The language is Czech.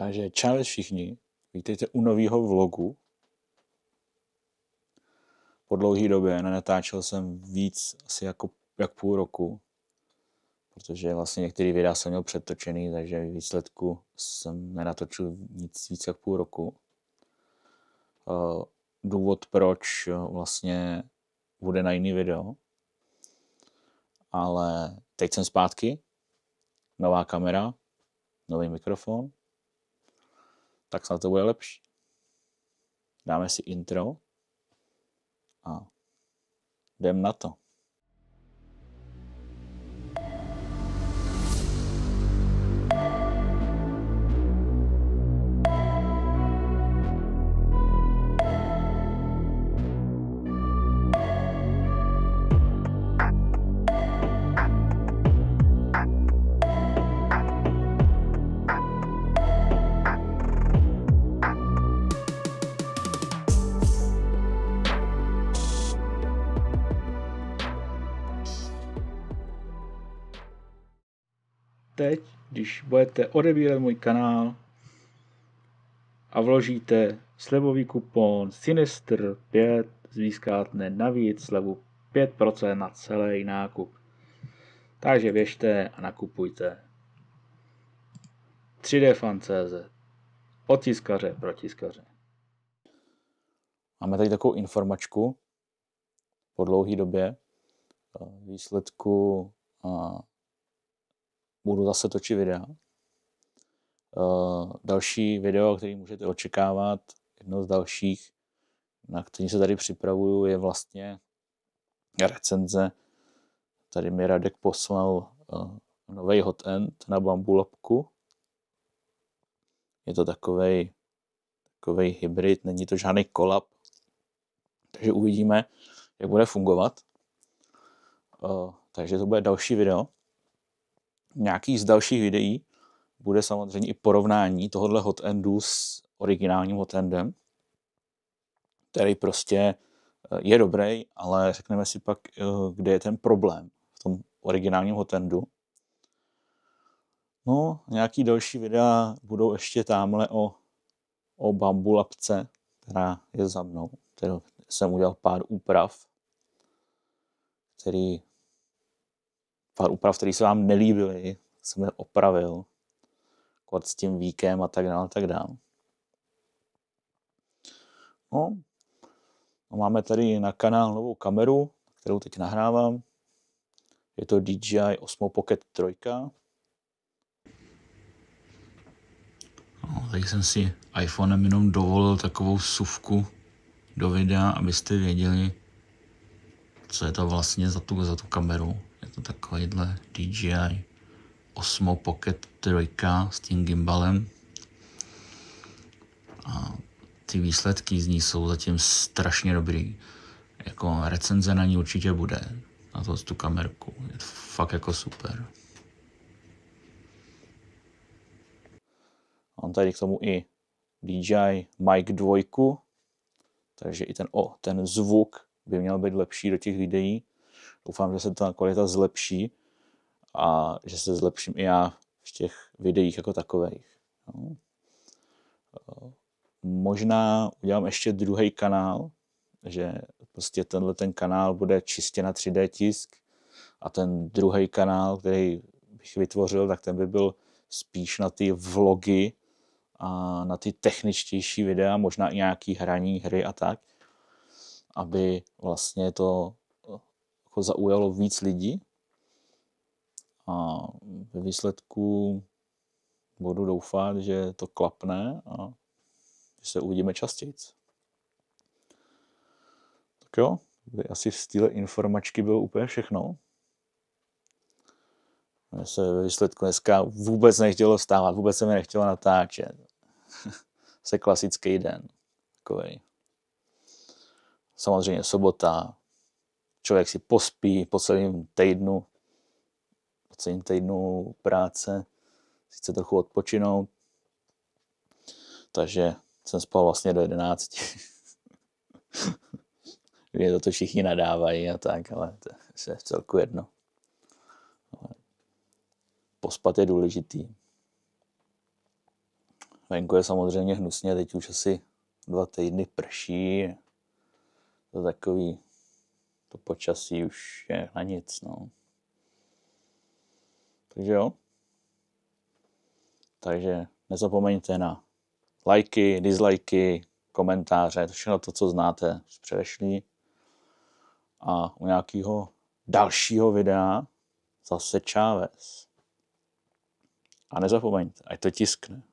Takže čau všichni, vítejte u nového vlogu. Po dlouhé době nenatáčel jsem víc, asi jako jak půl roku, protože vlastně některé videa jsem měl přetočený, takže v výsledku jsem nenatočil nic víc jak půl roku. Eh, důvod, proč vlastně bude na jiný video, ale teď jsem zpátky, nová kamera, nový mikrofon tak snad to bude lepší. Dáme si intro a jdem na to. teď, když budete odebírat můj kanál a vložíte slevový kupon Sinister 5, získáte navíc slevu 5% na celý nákup. Takže věžte a nakupujte. 3D CZ. Otiskaře, protiskaře. Máme tady takovou informačku po dlouhé době eh, výsledku eh, budu zase točit videa. Eh, další video, který můžete očekávat, jedno z dalších, na který se tady připravuju, je vlastně recenze. Tady mi Radek poslal eh, nový hot end na bambulapku. Je to takový takový hybrid, není to žádný kolap. Takže uvidíme, jak bude fungovat. Eh, takže to bude další video nějaký z dalších videí bude samozřejmě i porovnání tohohle hotendu s originálním hotendem, který prostě eh, je dobrý, ale řekneme si pak, eh, kde je ten problém v tom originálním hotendu. No, nějaký další videa budou ještě tamhle o, o bambulapce, která je za mnou, kterou jsem udělal pár úprav, který pár úprav, které se vám nelíbily, jsem je opravil. Kort s tím víkem a tak dále, a tak dále. No, no máme tady na kanál novou kameru, kterou teď nahrávám. Je to DJI Osmo Pocket 3. No, tak jsem si iPhonem jenom dovolil takovou suvku do videa, abyste věděli, co je to vlastně za tu, za tu kameru takovýhle DJI Osmo Pocket 3 s tím gimbalem. A ty výsledky z ní jsou zatím strašně dobrý. Jako recenze na ní určitě bude, na to tu kamerku. Je to fakt jako super. Mám tady k tomu i DJI Mic 2, takže i ten, o, ten zvuk by měl být lepší do těch videí doufám, že se ta kvalita zlepší a že se zlepším i já v těch videích jako takových. No. Možná udělám ještě druhý kanál, že prostě tenhle ten kanál bude čistě na 3D tisk a ten druhý kanál, který bych vytvořil, tak ten by byl spíš na ty vlogy a na ty techničtější videa, možná i nějaký hraní hry a tak, aby vlastně to jako zaujalo víc lidí. A ve výsledku budu doufat, že to klapne a že se uvidíme častěji. Tak jo, asi v stylu informačky bylo úplně všechno. Mně se ve výsledku dneska vůbec nechtělo stávat, vůbec se mi nechtělo natáčet. se klasický den. Takovej. Samozřejmě sobota, člověk si pospí po celém týdnu, po celém týdnu práce, sice trochu odpočinout. Takže jsem spal vlastně do 11. Vy to to všichni nadávají a tak, ale to je v celku jedno. Pospat je důležitý. Venku je samozřejmě hnusně, teď už asi dva týdny prší. To je takový to počasí už je na nic. No. Takže jo. Takže nezapomeňte na lajky, dislajky, komentáře, to všechno to, co znáte z předešlí. A u nějakého dalšího videa zase Čáves. A nezapomeňte, ať to tiskne.